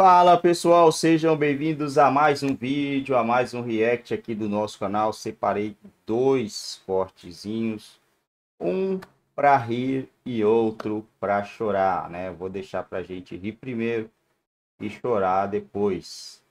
Fala pessoal, sejam bem-vindos a mais um vídeo, a mais um react aqui do nosso canal. Separei dois fortezinhos, um para rir e outro para chorar, né? Vou deixar para gente rir primeiro e chorar depois,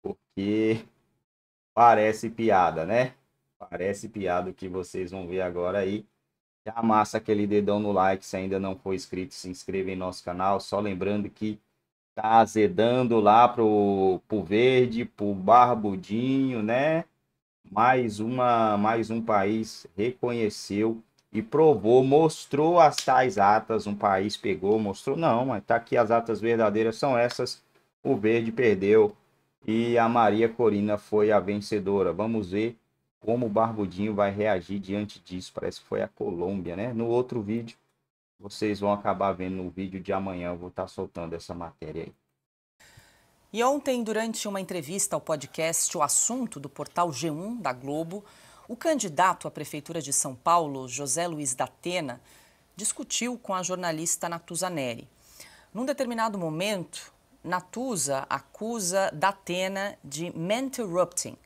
porque parece piada, né? Parece piada que vocês vão ver agora aí. Já amassa aquele dedão no like se ainda não for inscrito, se inscreva em nosso canal. Só lembrando que tá azedando lá pro, pro verde, pro barbudinho, né? Mais uma, mais um país reconheceu e provou, mostrou as tais atas, um país pegou, mostrou, não, mas tá aqui as atas verdadeiras são essas. O verde perdeu e a Maria Corina foi a vencedora. Vamos ver como o Barbudinho vai reagir diante disso. Parece que foi a Colômbia, né? No outro vídeo vocês vão acabar vendo no vídeo de amanhã, eu vou estar tá soltando essa matéria aí. E ontem, durante uma entrevista ao podcast O Assunto do portal G1 da Globo, o candidato à Prefeitura de São Paulo, José Luiz da Atena, discutiu com a jornalista Natuza Neri. Num determinado momento, Natuza acusa Datena de manterrupting,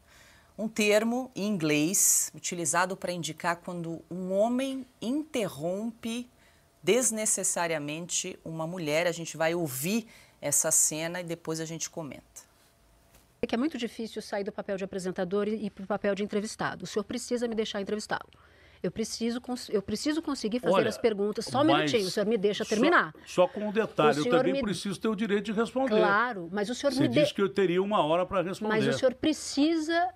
um termo em inglês utilizado para indicar quando um homem interrompe desnecessariamente uma mulher. A gente vai ouvir essa cena e depois a gente comenta. É que é muito difícil sair do papel de apresentador e ir para o papel de entrevistado. O senhor precisa me deixar entrevistá-lo. Eu preciso, eu preciso conseguir fazer Olha, as perguntas. Só um minutinho, o senhor me deixa terminar. Só, só com um detalhe, eu também me... preciso ter o direito de responder. Claro, mas o senhor Você me disse de... que eu teria uma hora para responder. Mas o senhor precisa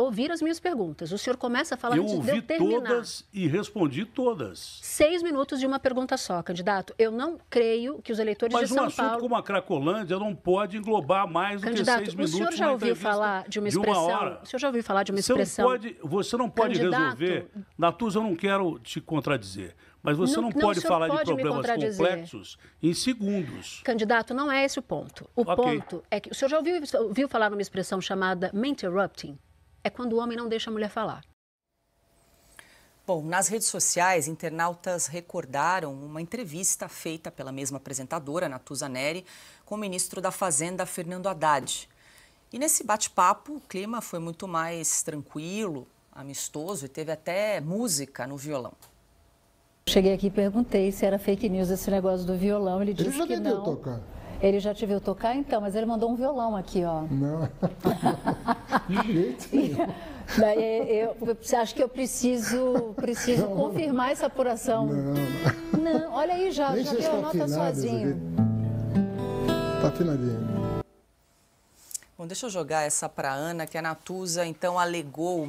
ouvir as minhas perguntas. O senhor começa a falar eu antes ouvi de eu todas e respondi todas. Seis minutos de uma pergunta só, candidato. Eu não creio que os eleitores Mas de São Paulo... Mas um assunto como a Cracolândia não pode englobar mais do candidato, que seis minutos. Candidato, o senhor já ouviu falar de uma expressão... De uma hora. O senhor já ouviu falar de uma expressão... Você não pode, você não pode candidato... resolver... Natuza, eu não quero te contradizer. Mas você não, não pode não, falar pode de problemas complexos em segundos. Candidato, não é esse o ponto. O okay. ponto é que o senhor já ouviu, ouviu falar numa expressão chamada interrupting? é quando o homem não deixa a mulher falar. Bom, nas redes sociais, internautas recordaram uma entrevista feita pela mesma apresentadora, Natuza Neri, com o ministro da Fazenda, Fernando Haddad. E nesse bate-papo, o clima foi muito mais tranquilo, amistoso e teve até música no violão. Cheguei aqui e perguntei se era fake news esse negócio do violão. Ele disse Ele já que não. tocar. Ele já te viu tocar então, mas ele mandou um violão aqui, ó. Não. De jeito nenhum. Daí eu, acho que eu preciso, preciso não, confirmar não. essa apuração. Não. Não, olha aí já, Nem já deu a tá nota sozinho. Tá afinadinho. Bom, deixa eu jogar essa para Ana, que a Natuza então alegou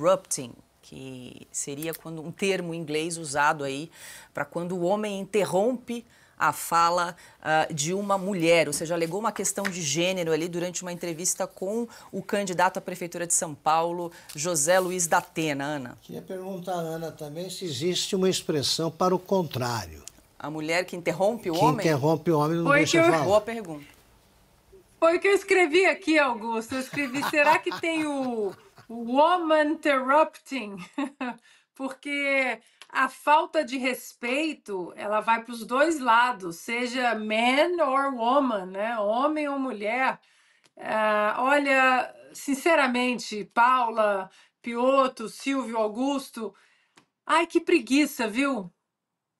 rupting", que seria quando um termo em inglês usado aí para quando o homem interrompe a fala uh, de uma mulher, ou seja, alegou uma questão de gênero ali durante uma entrevista com o candidato à Prefeitura de São Paulo, José Luiz da Atena. Ana. Queria perguntar, Ana, também se existe uma expressão para o contrário. A mulher que interrompe o que homem? Que interrompe o homem não Foi deixa eu... falar. Boa pergunta. Foi o que eu escrevi aqui, Augusto. Eu escrevi, será que tem o woman interrupting? Porque a falta de respeito ela vai para os dois lados, seja man or woman, né? homem ou mulher. Eh, olha, sinceramente, Paula, Pioto, Silvio, Augusto, ai que preguiça, viu?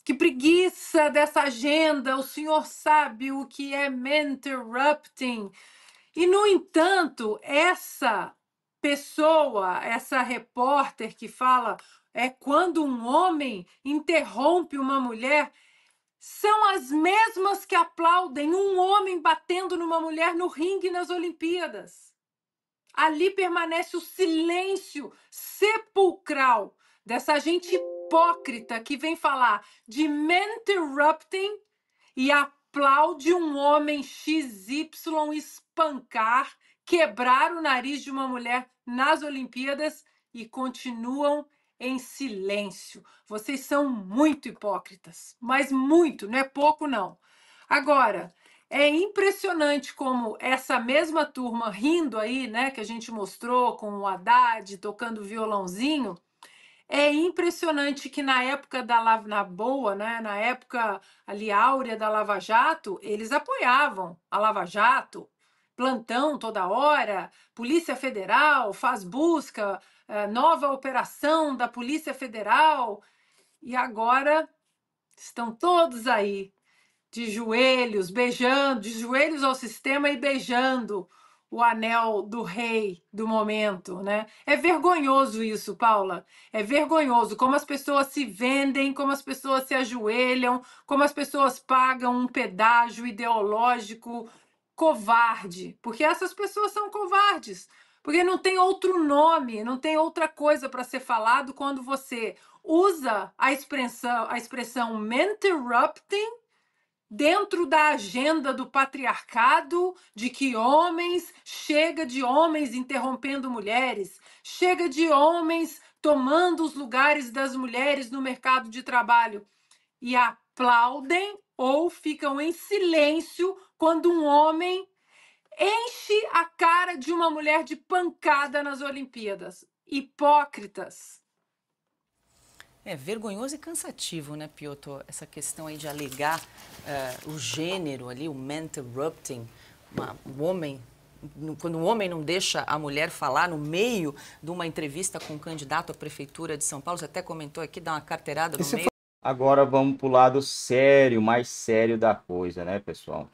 Que preguiça dessa agenda. O senhor sabe o que é interrupting E, no entanto, essa pessoa, essa repórter que fala é quando um homem interrompe uma mulher, são as mesmas que aplaudem um homem batendo numa mulher no ringue nas Olimpíadas. Ali permanece o silêncio sepulcral dessa gente hipócrita que vem falar de interrupting e aplaude um homem XY espancar, quebrar o nariz de uma mulher nas Olimpíadas e continuam em silêncio. Vocês são muito hipócritas, mas muito, não é pouco não. Agora, é impressionante como essa mesma turma rindo aí, né, que a gente mostrou com o Haddad tocando violãozinho, é impressionante que na época da Lava na Boa, né, na época ali áurea da Lava Jato, eles apoiavam a Lava Jato, plantão toda hora, Polícia Federal faz busca, eh, nova operação da Polícia Federal. E agora estão todos aí, de joelhos, beijando, de joelhos ao sistema e beijando o anel do rei do momento, né? É vergonhoso isso, Paula. É vergonhoso como as pessoas se vendem, como as pessoas se ajoelham, como as pessoas pagam um pedágio ideológico covarde, porque essas pessoas são covardes, porque não tem outro nome, não tem outra coisa para ser falado quando você usa a expressão, a expressão interrupting dentro da agenda do patriarcado de que homens chega de homens interrompendo mulheres, chega de homens tomando os lugares das mulheres no mercado de trabalho e aplaudem ou ficam em silêncio quando um homem enche a cara de uma mulher de pancada nas Olimpíadas. Hipócritas. É vergonhoso e cansativo, né, Piotr? Essa questão aí de alegar uh, o gênero ali, o man interrupting, um homem quando o um homem não deixa a mulher falar no meio de uma entrevista com um candidato à prefeitura de São Paulo, você até comentou aqui, dá uma carteirada no meio. Agora vamos para o lado sério, mais sério da coisa, né, pessoal?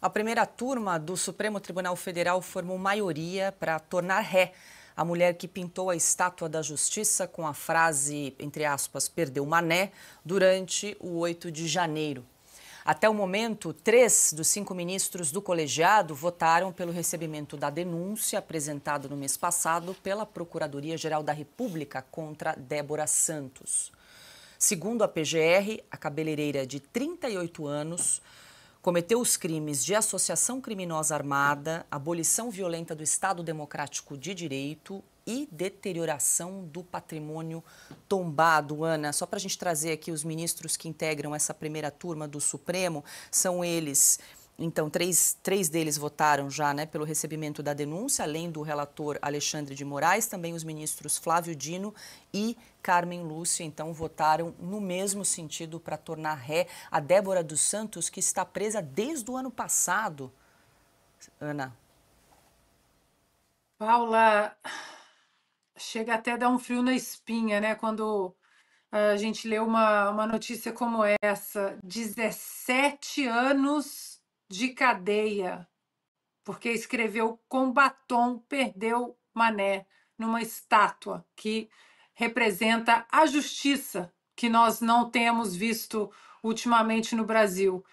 A primeira turma do Supremo Tribunal Federal formou maioria para tornar ré a mulher que pintou a estátua da justiça com a frase, entre aspas, perdeu mané, durante o 8 de janeiro. Até o momento, três dos cinco ministros do colegiado votaram pelo recebimento da denúncia apresentada no mês passado pela Procuradoria-Geral da República contra Débora Santos. Segundo a PGR, a cabeleireira de 38 anos cometeu os crimes de associação criminosa armada, abolição violenta do Estado Democrático de Direito e deterioração do patrimônio tombado. Ana, só para a gente trazer aqui os ministros que integram essa primeira turma do Supremo, são eles então, três, três deles votaram já né, pelo recebimento da denúncia, além do relator Alexandre de Moraes, também os ministros Flávio Dino e Carmen Lúcia, então, votaram no mesmo sentido para tornar ré a Débora dos Santos, que está presa desde o ano passado. Ana. Paula, chega até a dar um frio na espinha, né? Quando ah, a gente lê uma, uma notícia como essa. 17 anos de cadeia, porque escreveu com batom, perdeu Mané numa estátua que representa a justiça que nós não temos visto ultimamente no Brasil.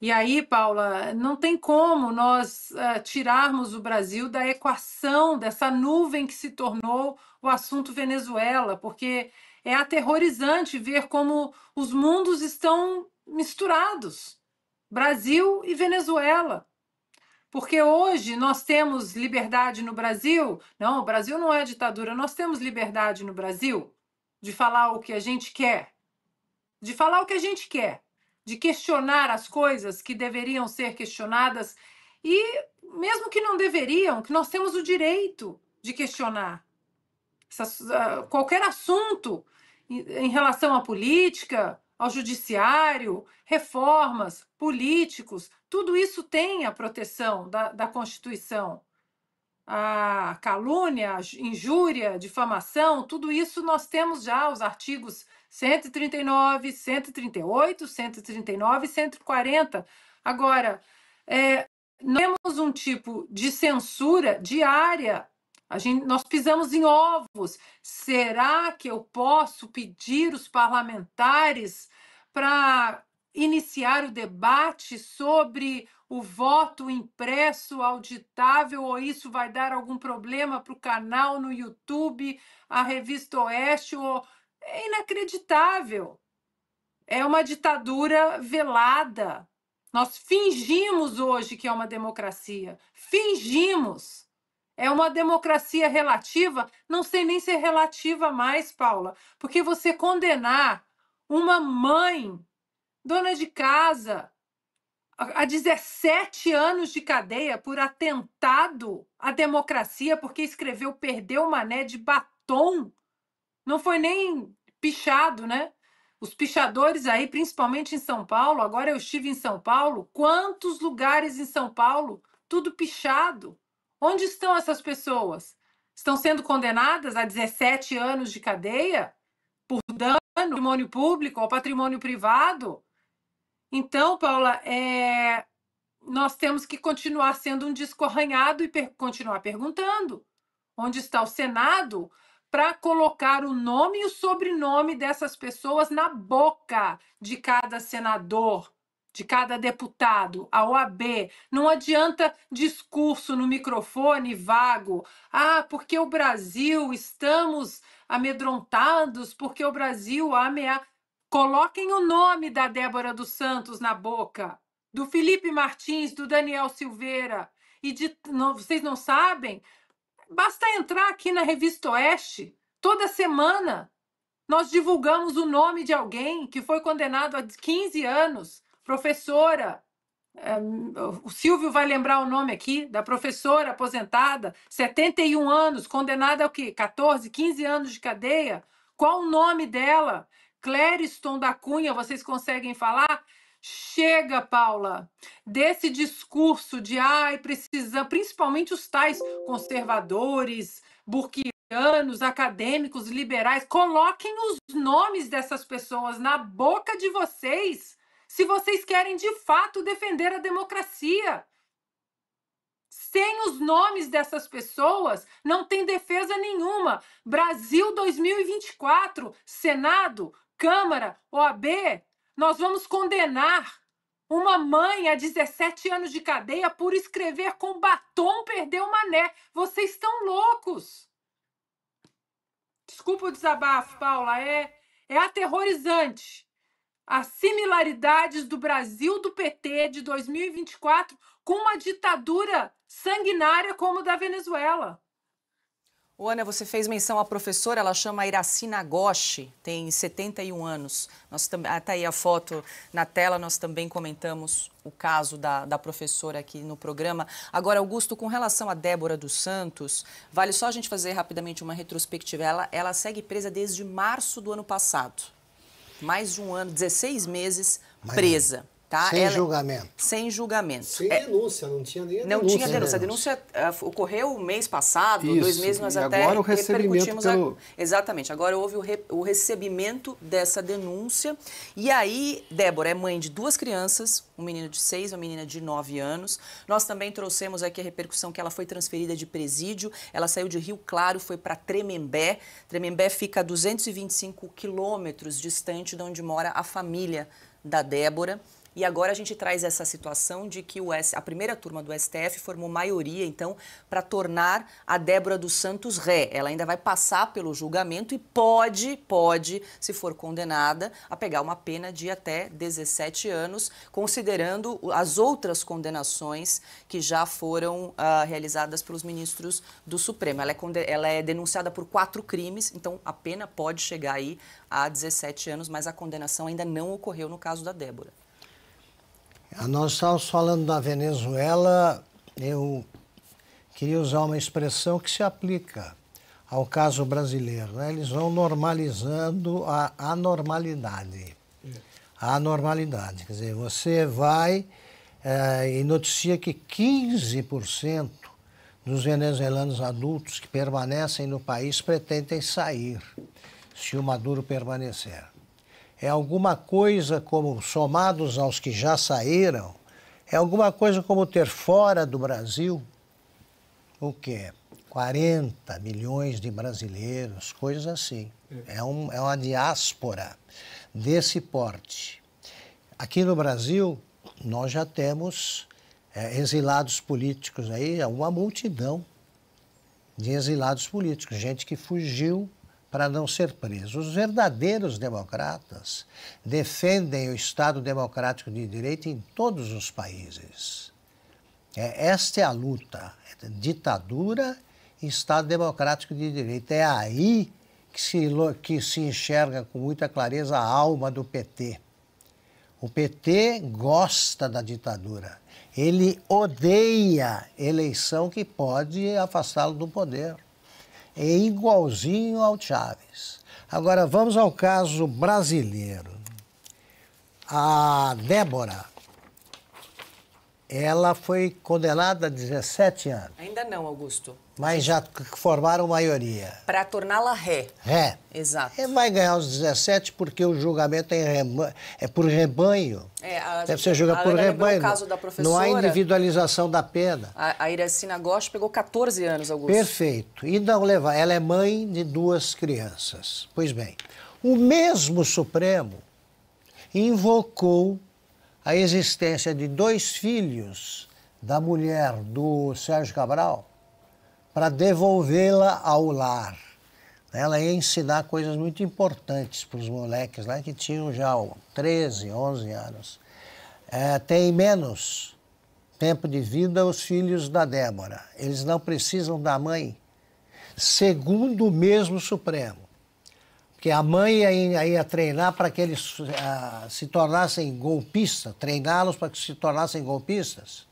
E aí, Paula, não tem como nós uh, tirarmos o Brasil da equação, dessa nuvem que se tornou o assunto Venezuela, porque é aterrorizante ver como os mundos estão misturados. Brasil e Venezuela. Porque hoje nós temos liberdade no Brasil. Não, o Brasil não é ditadura. Nós temos liberdade no Brasil de falar o que a gente quer. De falar o que a gente quer. De questionar as coisas que deveriam ser questionadas e, mesmo que não deveriam, que nós temos o direito de questionar. Ah, qualquer assunto em relação à política, ao judiciário, reformas, políticos, tudo isso tem a proteção da, da Constituição. A calúnia, injúria, difamação, tudo isso nós temos já os artigos 139, 138, 139 e 140. Agora, é, nós temos um tipo de censura diária a gente, nós pisamos em ovos. Será que eu posso pedir os parlamentares para iniciar o debate sobre o voto impresso, auditável, ou isso vai dar algum problema para o canal no YouTube, a Revista Oeste? Ou... É inacreditável. É uma ditadura velada. Nós fingimos hoje que é uma democracia. Fingimos. É uma democracia relativa, não sei nem se é relativa mais, Paula, porque você condenar uma mãe, dona de casa, a 17 anos de cadeia por atentado à democracia, porque escreveu perdeu mané de batom, não foi nem pichado, né? Os pichadores aí, principalmente em São Paulo, agora eu estive em São Paulo, quantos lugares em São Paulo, tudo pichado. Onde estão essas pessoas? Estão sendo condenadas a 17 anos de cadeia por dano ao patrimônio público ou patrimônio privado? Então, Paula, é... nós temos que continuar sendo um disco arranhado e per... continuar perguntando onde está o Senado para colocar o nome e o sobrenome dessas pessoas na boca de cada senador de cada deputado, a OAB. Não adianta discurso no microfone vago. Ah, porque o Brasil estamos amedrontados, porque o Brasil ameaça. Coloquem o nome da Débora dos Santos na boca, do Felipe Martins, do Daniel Silveira. E de, não, vocês não sabem? Basta entrar aqui na Revista Oeste, toda semana. Nós divulgamos o nome de alguém que foi condenado a 15 anos professora, é, o Silvio vai lembrar o nome aqui, da professora aposentada, 71 anos, condenada ao quê? 14, 15 anos de cadeia. Qual o nome dela? Clériston da Cunha, vocês conseguem falar? Chega, Paula, desse discurso de ai, precisa, principalmente os tais conservadores, burquianos, acadêmicos, liberais, coloquem os nomes dessas pessoas na boca de vocês se vocês querem de fato defender a democracia. Sem os nomes dessas pessoas, não tem defesa nenhuma. Brasil 2024, Senado, Câmara, OAB, nós vamos condenar uma mãe a 17 anos de cadeia por escrever com batom perdeu mané. Vocês estão loucos. Desculpa o desabafo, Paula, é é aterrorizante as similaridades do Brasil do PT de 2024 com uma ditadura sanguinária como a da Venezuela. O Ana, você fez menção à professora, ela chama Iracina Goshi, tem 71 anos. Nós também, ah, tá aí a foto na tela, nós também comentamos o caso da, da professora aqui no programa. Agora, Augusto, com relação a Débora dos Santos, vale só a gente fazer rapidamente uma retrospectiva. Ela, ela segue presa desde março do ano passado mais de um ano, 16 meses presa. Tá? Sem ela, é julgamento. Sem julgamento. Sem é, denúncia, não tinha nem denúncia. Não tinha denúncia. A denúncia uh, ocorreu o mês passado, Isso. dois meses, nós e até agora o recebimento pelo... a... Exatamente, agora houve o, re... o recebimento dessa denúncia. E aí, Débora é mãe de duas crianças, um menino de seis, uma menina de nove anos. Nós também trouxemos aqui a repercussão que ela foi transferida de presídio, ela saiu de Rio Claro, foi para Tremembé. Tremembé fica a 225 quilômetros distante de onde mora a família da Débora. E agora a gente traz essa situação de que o S, a primeira turma do STF formou maioria, então, para tornar a Débora dos Santos ré. Ela ainda vai passar pelo julgamento e pode, pode, se for condenada, a pegar uma pena de até 17 anos, considerando as outras condenações que já foram uh, realizadas pelos ministros do Supremo. Ela é, ela é denunciada por quatro crimes, então a pena pode chegar aí a 17 anos, mas a condenação ainda não ocorreu no caso da Débora. Nós estávamos falando da Venezuela, eu queria usar uma expressão que se aplica ao caso brasileiro. Né? Eles vão normalizando a anormalidade. É. A anormalidade. Quer dizer, você vai é, e noticia que 15% dos venezuelanos adultos que permanecem no país pretendem sair, se o Maduro permanecer é alguma coisa como, somados aos que já saíram, é alguma coisa como ter fora do Brasil o quê? 40 milhões de brasileiros, coisas assim. É. é, um, é uma diáspora desse porte. Aqui no Brasil, nós já temos é, exilados políticos aí, é uma multidão de exilados políticos, gente que fugiu para não ser preso. Os verdadeiros democratas defendem o Estado democrático de direito em todos os países. É, esta é a luta: é ditadura e Estado democrático de direito. É aí que se, que se enxerga com muita clareza a alma do PT. O PT gosta da ditadura. Ele odeia eleição que pode afastá-lo do poder é igualzinho ao Chaves. Agora vamos ao caso brasileiro. A Débora ela foi condenada a 17 anos. Ainda não, Augusto. Mas já formaram maioria. Para torná-la ré. Ré. Exato. Ele é, vai ganhar os 17 porque o julgamento é, rebanho, é por rebanho. É, a Deve ser julgado por rebanho. caso da professora, não há individualização da pena. A, a Iracina Gosch pegou 14 anos, Augusto. Perfeito. E não levar. Ela é mãe de duas crianças. Pois bem, o mesmo Supremo invocou a existência de dois filhos da mulher do Sérgio Cabral para devolvê-la ao lar. Ela ia ensinar coisas muito importantes para os moleques lá né, que tinham já 13, 11 anos. É, tem menos tempo de vida os filhos da Débora. Eles não precisam da mãe, segundo o mesmo Supremo. Porque a mãe ia, ia treinar para que eles uh, se tornassem golpistas, treiná-los para que se tornassem golpistas.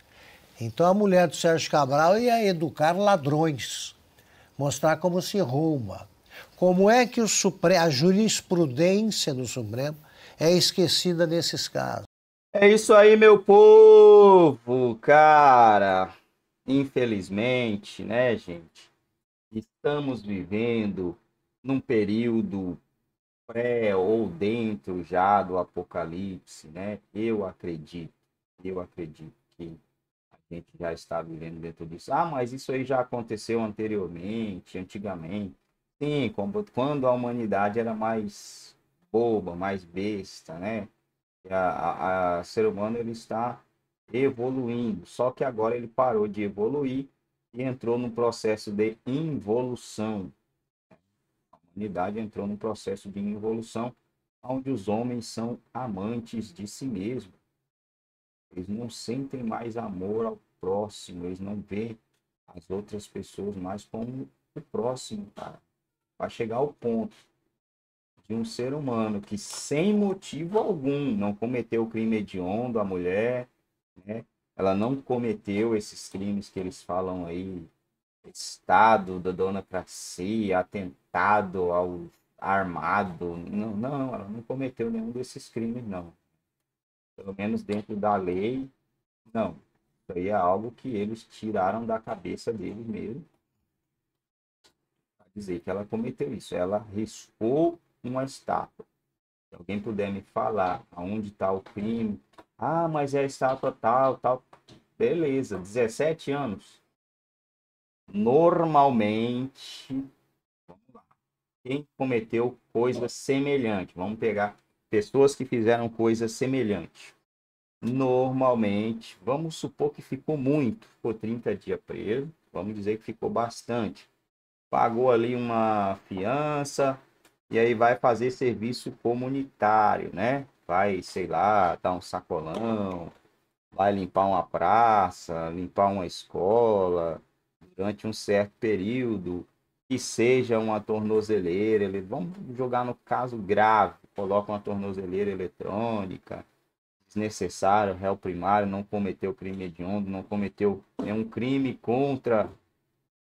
Então a mulher do Sérgio Cabral ia educar ladrões, mostrar como se rouba. Como é que o Supremo, a jurisprudência do Supremo é esquecida nesses casos? É isso aí, meu povo, cara. Infelizmente, né, gente? Estamos vivendo num período pré ou dentro já do apocalipse, né? Eu acredito, eu acredito que a gente já está vivendo dentro disso. Ah, mas isso aí já aconteceu anteriormente, antigamente. Sim, quando a humanidade era mais boba, mais besta, né? A, a, a ser humano ele está evoluindo, só que agora ele parou de evoluir e entrou no processo de involução, humanidade entrou num processo de evolução onde os homens são amantes de si mesmos. Eles não sentem mais amor ao próximo, eles não veem as outras pessoas mais como o próximo, cara. Vai chegar ao ponto de um ser humano que, sem motivo algum, não cometeu o crime hediondo, a mulher, né? Ela não cometeu esses crimes que eles falam aí Estado da democracia, atentado ao armado. Não, não, ela não cometeu nenhum desses crimes, não. Pelo menos dentro da lei, não. Isso aí é algo que eles tiraram da cabeça dele mesmo. Pra dizer que ela cometeu isso. Ela riscou uma estátua. Se alguém puder me falar aonde está o crime, ah, mas é a estátua tal, tal. Beleza, 17 anos. Normalmente, quem cometeu coisa semelhante, vamos pegar pessoas que fizeram coisa semelhante. Normalmente, vamos supor que ficou muito, ficou 30 dias preso, vamos dizer que ficou bastante. Pagou ali uma fiança e aí vai fazer serviço comunitário, né? Vai, sei lá, dar um sacolão, vai limpar uma praça, limpar uma escola, durante um certo período, que seja uma tornozeleira, ele, vamos jogar no caso grave, coloca uma tornozeleira eletrônica, desnecessário, réu primário, não cometeu crime hediondo, não cometeu nenhum crime contra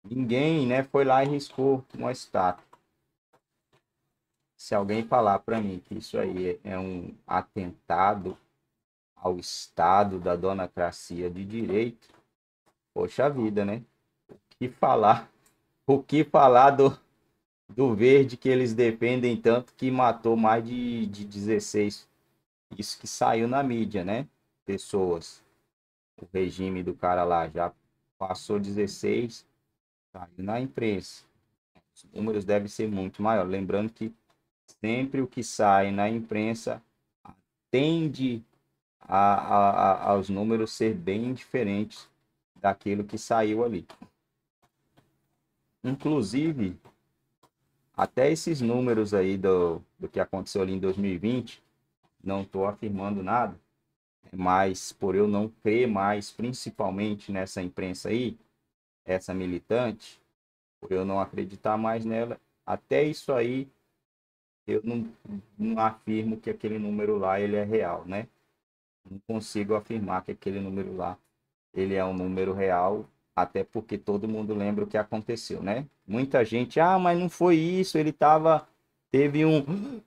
ninguém, né? Foi lá e riscou uma estátua. Se alguém falar para mim que isso aí é um atentado ao Estado da dona Cracia de direito, poxa vida, né? que falar. O que falar do, do verde que eles dependem tanto que matou mais de, de 16. Isso que saiu na mídia, né? Pessoas. O regime do cara lá já passou 16, saiu na imprensa. Os números devem ser muito maior. Lembrando que sempre o que sai na imprensa tende a, a, a, aos números ser bem diferentes daquilo que saiu ali. Inclusive, até esses números aí do, do que aconteceu ali em 2020, não estou afirmando nada, mas por eu não crer mais, principalmente nessa imprensa aí, essa militante, por eu não acreditar mais nela, até isso aí eu não, não afirmo que aquele número lá ele é real, né? Não consigo afirmar que aquele número lá ele é um número real até porque todo mundo lembra o que aconteceu, né? Muita gente, ah, mas não foi isso, ele tava. Teve um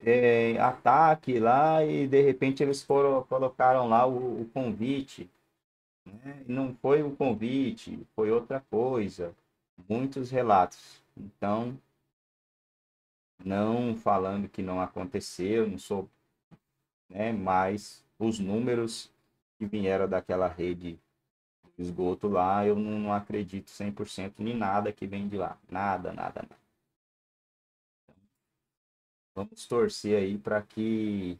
é, ataque lá e de repente eles foram, colocaram lá o, o convite. Né? Não foi o um convite, foi outra coisa. Muitos relatos. Então, não falando que não aconteceu, não sou, né, mas os números que vieram daquela rede esgoto lá, eu não, não acredito 100% em nada que vem de lá. Nada, nada, nada. Então, vamos torcer aí para que,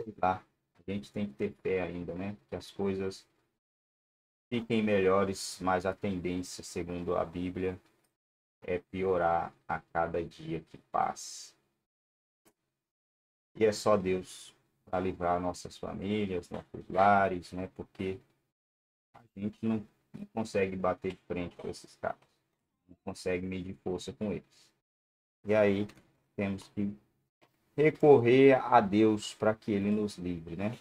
sei lá, a gente tem que ter pé ainda, né? Que as coisas fiquem melhores, mas a tendência, segundo a Bíblia, é piorar a cada dia que passa. E é só Deus para livrar nossas famílias, nossos lares, né? Porque a gente não, não consegue bater de frente com esses caras. Não consegue medir força com eles. E aí temos que recorrer a Deus para que ele nos livre, né?